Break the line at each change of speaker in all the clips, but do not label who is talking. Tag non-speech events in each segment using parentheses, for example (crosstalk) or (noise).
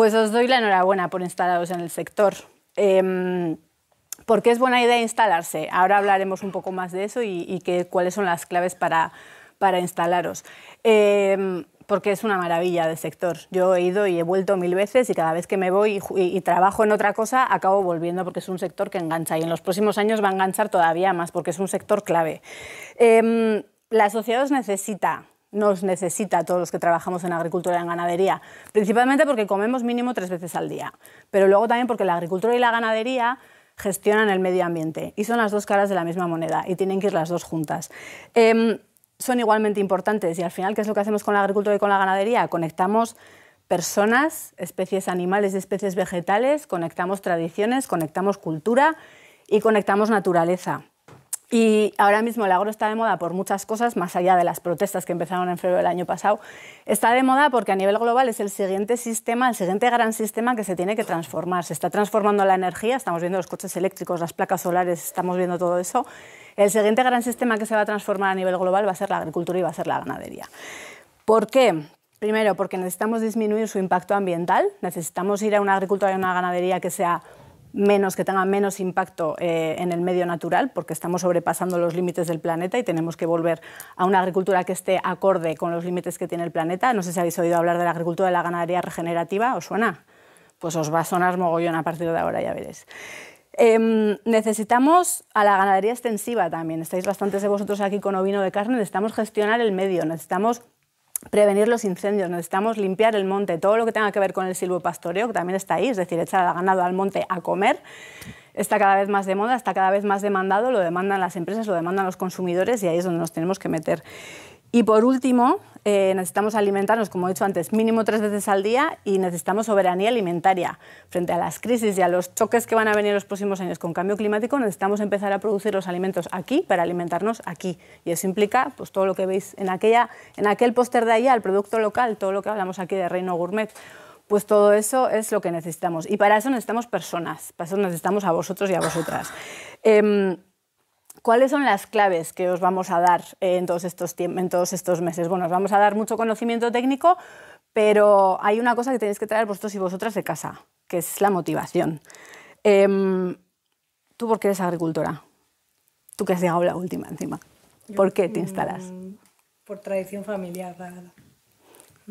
Pues os doy la enhorabuena por instalaros en el sector. Em, porque ¿Por qué es buena idea instalarse? Ahora hablaremos un poco más de eso y, cuáles son las claves para, para instalaros. Em, porque es una maravilla de sector. Yo he ido y he vuelto mil veces y cada vez que me voy y, trabajo en otra cosa, acabo volviendo porque es un sector que engancha y en los próximos años va a enganchar todavía más porque es un sector clave. Em, la sociedad os necesita, nos necesita a todos los que trabajamos en agricultura y en ganadería, principalmente porque comemos mínimo tres veces al día, pero luego también porque la agricultura y la ganadería gestionan el medio ambiente y son las dos caras de la misma moneda y tienen que ir las dos juntas. Em, son igualmente importantes y al final, ¿qué es lo que hacemos con la agricultura y con la ganadería? Conectamos personas, especies animales y especies vegetales, conectamos tradiciones, conectamos cultura y conectamos naturaleza. Y ahora mismo el agro está de moda por muchas cosas, más allá de las protestas que empezaron en febrero del año pasado. Está de moda porque a nivel global es el siguiente sistema, el siguiente gran sistema que se tiene que transformar. Se está transformando la energía, estamos viendo los coches eléctricos, las placas solares, estamos viendo todo eso. El siguiente gran sistema que se va a transformar a nivel global va a ser la agricultura y va a ser la ganadería. ¿Por qué? Primero, porque necesitamos disminuir su impacto ambiental, necesitamos ir a una agricultura y a una ganadería que sea menos, que tengan menos impacto eh, en el medio natural, porque estamos sobrepasando los límites del planeta y tenemos que volver a una agricultura que esté acorde con los límites que tiene el planeta. No sé si habéis oído hablar de la agricultura de la ganadería regenerativa, ¿os suena? Pues os va a sonar mogollón a partir de ahora, ya veréis. Em, necesitamos a la ganadería extensiva también. Estáis bastantes de vosotros aquí con ovino de carne. Necesitamos gestionar el medio, necesitamos prevenir los incendios, necesitamos limpiar el monte, todo lo que tenga que ver con el silvopastoreo, que también está ahí, es decir, echar al ganado al monte a comer, está cada vez más de moda, está cada vez más demandado, lo demandan las empresas, lo demandan los consumidores y ahí es donde nos tenemos que meter. Y por último, eh, necesitamos alimentarnos, como he dicho antes, mínimo tres veces al día y necesitamos soberanía alimentaria. Frente a las crisis y a los choques que van a venir los próximos años con cambio climático, necesitamos empezar a producir los alimentos aquí para alimentarnos aquí. Y eso implica pues, todo lo que veis en, aquella, en aquel póster de allá, el producto local, todo lo que hablamos aquí de Reino Gourmet pues todo eso es lo que necesitamos. Y para eso necesitamos personas, para eso necesitamos a vosotros y a vosotras. Em, ¿Cuáles son las claves que os vamos a dar en todos, estos en todos estos meses? Bueno, os vamos a dar mucho conocimiento técnico, pero hay una cosa que tenéis que traer vosotros y vosotras de casa, que es la motivación. Em, ¿Tú por qué eres agricultora? Tú que has llegado la última encima. ¿Por qué te mm, instalas? Por tradición familiar,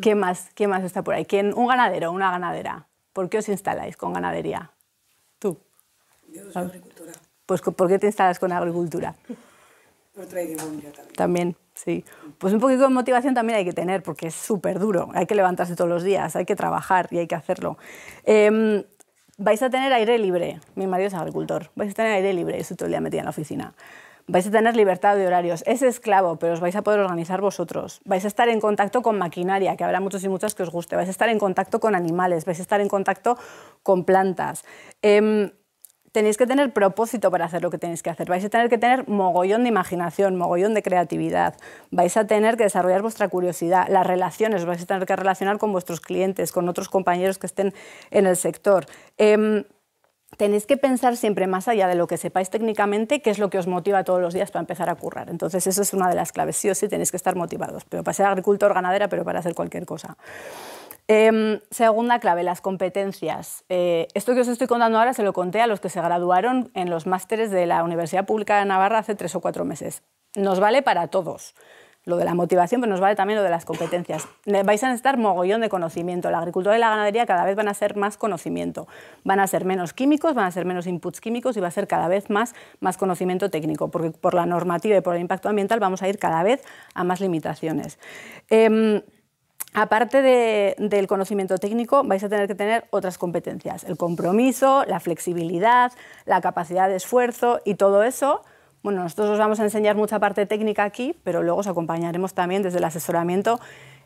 ¿Qué mm. más, qué más está por ahí? ¿Un ganadero, una ganadera? ¿Por qué os instaláis con ganadería? Tú. Ah pues ¿por qué te instalas con agricultura? también. sí. Pues un poquito de motivación también hay que tener, porque es súper duro. Hay que levantarse todos los días, hay que trabajar y hay que hacerlo. Em, vais a tener aire libre. Mi marido es agricultor. Vais a tener aire libre. Eso todo el día metida en la oficina. Vais a tener libertad de horarios. Es esclavo, pero os vais a poder organizar vosotros. Vais a estar en contacto con maquinaria, que habrá muchos y muchas que os guste. Vais a estar en contacto con animales, vais a estar en contacto con plantas. Em, tenéis que tener propósito para hacer lo que tenéis que hacer. Vais a tener que tener mogollón de imaginación, mogollón de creatividad. Vais a tener que desarrollar vuestra curiosidad, las relaciones, vais a tener que relacionar con vuestros clientes, con otros compañeros que estén en el sector. Em, tenéis que pensar siempre más allá de lo que sepáis técnicamente, qué es lo que os motiva todos los días para empezar a currar. Entonces, eso es una de las claves. Sí o sí tenéis que estar motivados, pero para ser agricultor, ganadera, pero para hacer cualquier cosa. Em, segunda clave, las competencias. Eh, esto que os estoy contando ahora se lo conté a los que se graduaron en los másteres de la Universidad Pública de Navarra hace tres o cuatro meses. Nos vale para todos lo de la motivación, pero nos vale también lo de las competencias. Vais a necesitar mogollón de conocimiento. La agricultura y la ganadería cada vez van a ser más conocimiento. Van a ser menos químicos, van a ser menos inputs químicos y va a ser cada vez más, más conocimiento técnico, porque por la normativa y por el impacto ambiental vamos a ir cada vez a más limitaciones. Eh, Aparte del conocimiento técnico, vais a tener que tener otras competencias, el compromiso, la flexibilidad, la capacidad de esfuerzo y todo eso. Bueno, nosotros os vamos a enseñar mucha parte técnica aquí, pero luego os acompañaremos también desde el asesoramiento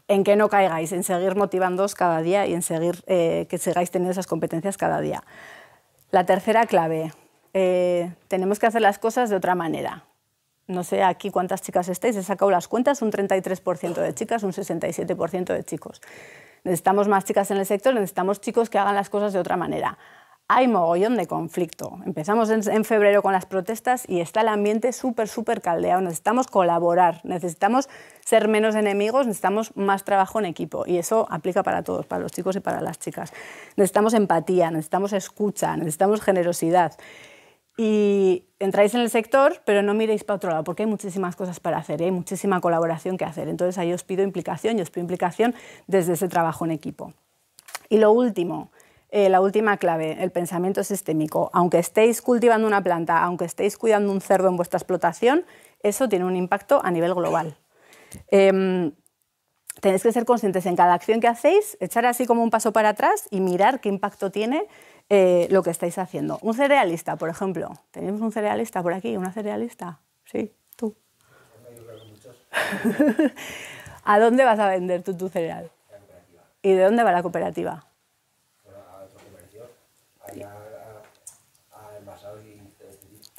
en que no caigáis, en seguir motivándoos cada día y en seguir eh, que sigáis teniendo esas competencias cada día. La tercera clave, eh, tenemos que hacer las cosas de otra manera no sé aquí cuántas chicas estáis, he sacado las cuentas, un 33% de chicas, un 67% de chicos. Necesitamos más chicas en el sector, necesitamos chicos que hagan las cosas de otra manera. Hay mogollón de conflicto. Empezamos en, febrero con las protestas y está el ambiente súper, súper caldeado. Necesitamos colaborar, necesitamos ser menos enemigos, necesitamos más trabajo en equipo. Y eso aplica para todos, para los chicos y para las chicas. Necesitamos empatía, necesitamos escucha, necesitamos generosidad y entráis en el sector, pero no miréis para otro lado, porque hay muchísimas cosas para hacer, hay ¿eh? muchísima colaboración que hacer. Entonces ahí os pido implicación, y os pido implicación desde ese trabajo en equipo. Y lo último, eh, la última clave, el pensamiento sistémico. Aunque estéis cultivando una planta, aunque estéis cuidando un cerdo en vuestra explotación, eso tiene un impacto a nivel global. Em, tenéis que ser conscientes en cada acción que hacéis, echar así como un paso para atrás y mirar qué impacto tiene eh, lo que estáis haciendo. Un cerealista, por ejemplo. ¿Tenemos un cerealista por aquí? ¿Una cerealista? Sí, tú. (laughs) ¿A dónde vas a vender tú tu cereal? ¿Y de dónde va la cooperativa? y...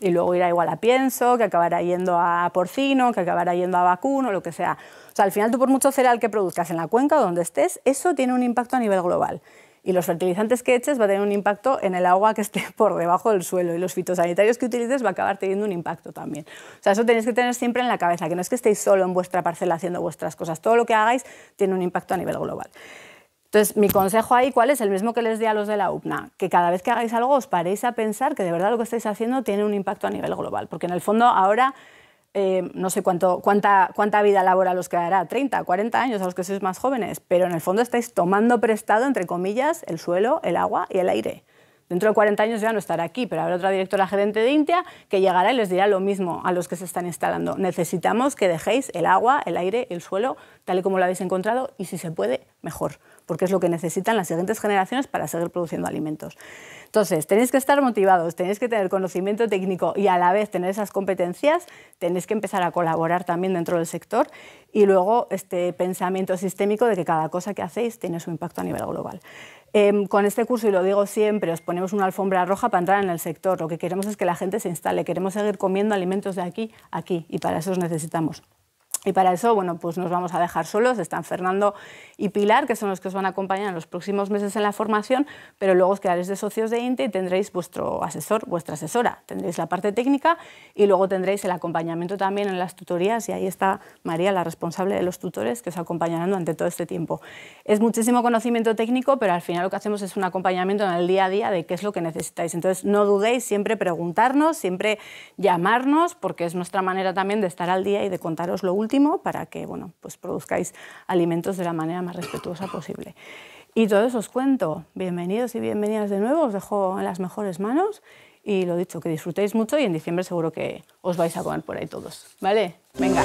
y luego irá igual a pienso, que acabará yendo a porcino, que acabará yendo a vacuno, lo que sea. O sea, al final tú por mucho cereal que produzcas en la cuenca o donde estés, eso tiene un impacto a nivel global y los fertilizantes que eches va a tener un impacto en el agua que esté por debajo del suelo y los fitosanitarios que utilices va a acabar teniendo un impacto también. O sea, eso tenéis que tener siempre en la cabeza, que no es que estéis solo en vuestra parcela haciendo vuestras cosas, todo lo que hagáis tiene un impacto a nivel global. Entonces, mi consejo ahí, ¿cuál es? El mismo que les di a los de la UPNA, que cada vez que hagáis algo os paréis a pensar que de verdad lo que estáis haciendo tiene un impacto a nivel global, porque en el fondo ahora Em, no sé cuánta, cuánta vida laboral os quedará, 30, 40 años a los que sois más jóvenes, pero en el fondo estáis tomando prestado, entre comillas, el suelo, el agua y el aire. Dentro de 40 años ya no estará aquí, pero habrá otra directora gerente de Intia que llegará y les dirá lo mismo a los que se están instalando. Necesitamos que dejéis el agua, el aire, el suelo, tal y como lo habéis encontrado, y si se puede, mejor, porque es lo que necesitan las siguientes generaciones para seguir produciendo alimentos. Entonces, tenéis que estar motivados, tenéis que tener conocimiento técnico y a la vez tener esas competencias, tenéis que empezar a colaborar también dentro del sector y luego este pensamiento sistémico de que cada cosa que hacéis tiene su impacto a nivel global. Em, con este curso, y lo digo siempre, os ponemos una alfombra roja para entrar en el sector. Lo que queremos es que la gente se instale, queremos seguir comiendo alimentos de aquí, aquí, y para eso os necesitamos. Y para eso, bueno, pues nos vamos a dejar solos. Están Fernando y Pilar, que son los que os van a acompañar en los próximos meses en la formación, pero luego os quedaréis de socios de INTE y tendréis vuestro asesor, vuestra asesora. Tendréis la parte técnica y luego tendréis el acompañamiento también en las tutorías y ahí está María, la responsable de los tutores, que os acompañará durante todo este tiempo. Es muchísimo conocimiento técnico, pero al final lo que hacemos es un acompañamiento en el día a día de qué es lo que necesitáis. Entonces, no dudéis, siempre preguntarnos, siempre llamarnos, porque es nuestra manera también de estar al día y de contaros lo último para que bueno, pues produzcáis alimentos de la manera más respetuosa posible. Y todo eso os cuento. Bienvenidos y bienvenidas de nuevo, os dejo en las mejores manos y lo dicho, que disfrutéis mucho y en diciembre seguro que os vais a comer por ahí todos. ¿Vale? Venga.